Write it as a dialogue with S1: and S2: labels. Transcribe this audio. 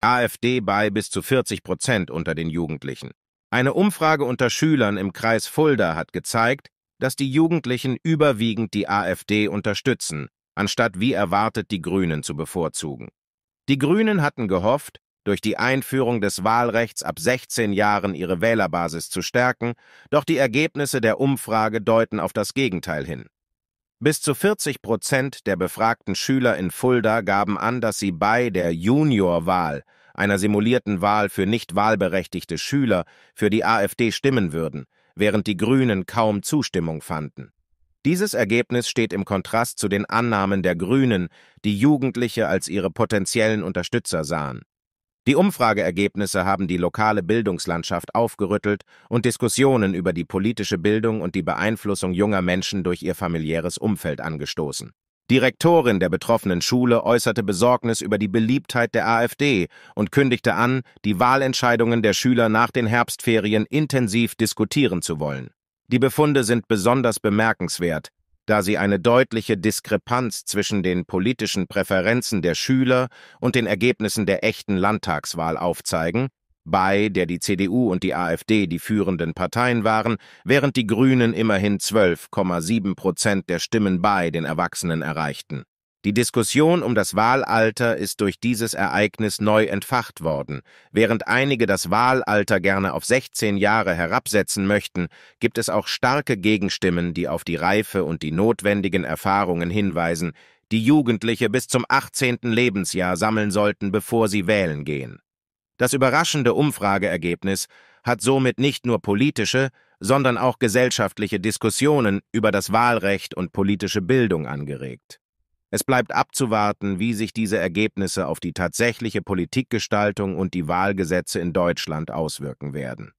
S1: AfD bei bis zu 40 Prozent unter den Jugendlichen. Eine Umfrage unter Schülern im Kreis Fulda hat gezeigt, dass die Jugendlichen überwiegend die AfD unterstützen, anstatt wie erwartet die Grünen zu bevorzugen. Die Grünen hatten gehofft, durch die Einführung des Wahlrechts ab 16 Jahren ihre Wählerbasis zu stärken, doch die Ergebnisse der Umfrage deuten auf das Gegenteil hin. Bis zu 40 Prozent der befragten Schüler in Fulda gaben an, dass sie bei der Juniorwahl, einer simulierten Wahl für nicht wahlberechtigte Schüler, für die AfD stimmen würden, während die Grünen kaum Zustimmung fanden. Dieses Ergebnis steht im Kontrast zu den Annahmen der Grünen, die Jugendliche als ihre potenziellen Unterstützer sahen die Umfrageergebnisse haben die lokale Bildungslandschaft aufgerüttelt und Diskussionen über die politische Bildung und die Beeinflussung junger Menschen durch ihr familiäres Umfeld angestoßen. Die Rektorin der betroffenen Schule äußerte Besorgnis über die Beliebtheit der AfD und kündigte an, die Wahlentscheidungen der Schüler nach den Herbstferien intensiv diskutieren zu wollen. Die Befunde sind besonders bemerkenswert, da sie eine deutliche Diskrepanz zwischen den politischen Präferenzen der Schüler und den Ergebnissen der echten Landtagswahl aufzeigen, bei der die CDU und die AfD die führenden Parteien waren, während die Grünen immerhin 12,7 Prozent der Stimmen bei den Erwachsenen erreichten die Diskussion um das Wahlalter ist durch dieses Ereignis neu entfacht worden. Während einige das Wahlalter gerne auf 16 Jahre herabsetzen möchten, gibt es auch starke Gegenstimmen, die auf die Reife und die notwendigen Erfahrungen hinweisen, die Jugendliche bis zum 18. Lebensjahr sammeln sollten, bevor sie wählen gehen. Das überraschende Umfrageergebnis hat somit nicht nur politische, sondern auch gesellschaftliche Diskussionen über das Wahlrecht und politische Bildung angeregt. Es bleibt abzuwarten, wie sich diese Ergebnisse auf die tatsächliche Politikgestaltung und die Wahlgesetze in Deutschland auswirken werden.